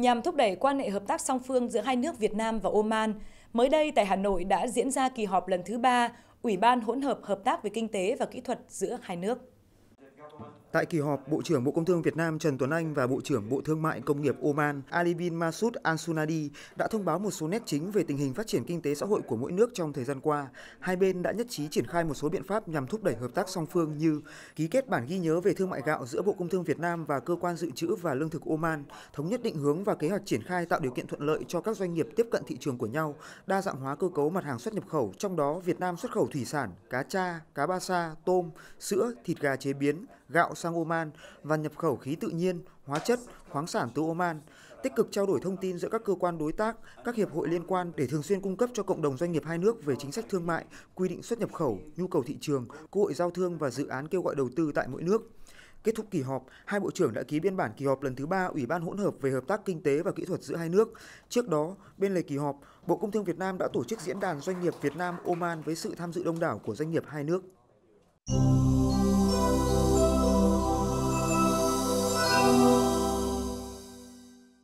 nhằm thúc đẩy quan hệ hợp tác song phương giữa hai nước Việt Nam và Oman, mới đây tại Hà Nội đã diễn ra kỳ họp lần thứ ba Ủy ban hỗn hợp hợp tác về kinh tế và kỹ thuật giữa hai nước. Tại kỳ họp, Bộ trưởng Bộ Công Thương Việt Nam Trần Tuấn Anh và Bộ trưởng Bộ Thương mại Công nghiệp Oman Ali bin Masud Al Sunadi đã thông báo một số nét chính về tình hình phát triển kinh tế xã hội của mỗi nước trong thời gian qua. Hai bên đã nhất trí triển khai một số biện pháp nhằm thúc đẩy hợp tác song phương như ký kết bản ghi nhớ về thương mại gạo giữa Bộ Công Thương Việt Nam và Cơ quan Dự trữ và Lương thực Oman, thống nhất định hướng và kế hoạch triển khai tạo điều kiện thuận lợi cho các doanh nghiệp tiếp cận thị trường của nhau, đa dạng hóa cơ cấu mặt hàng xuất nhập khẩu, trong đó Việt Nam xuất khẩu thủy sản, cá tra, cá ba sa, tôm, sữa, thịt gà chế biến, gạo sang Oman và nhập khẩu khí tự nhiên, hóa chất, khoáng sản từ Oman, tích cực trao đổi thông tin giữa các cơ quan đối tác, các hiệp hội liên quan để thường xuyên cung cấp cho cộng đồng doanh nghiệp hai nước về chính sách thương mại, quy định xuất nhập khẩu, nhu cầu thị trường, cơ hội giao thương và dự án kêu gọi đầu tư tại mỗi nước. Kết thúc kỳ họp, hai bộ trưởng đã ký biên bản kỳ họp lần thứ ba Ủy ban hỗn hợp về hợp tác kinh tế và kỹ thuật giữa hai nước. Trước đó, bên lề kỳ họp, Bộ Công Thương Việt Nam đã tổ chức diễn đàn doanh nghiệp Việt Nam Oman với sự tham dự đông đảo của doanh nghiệp hai nước.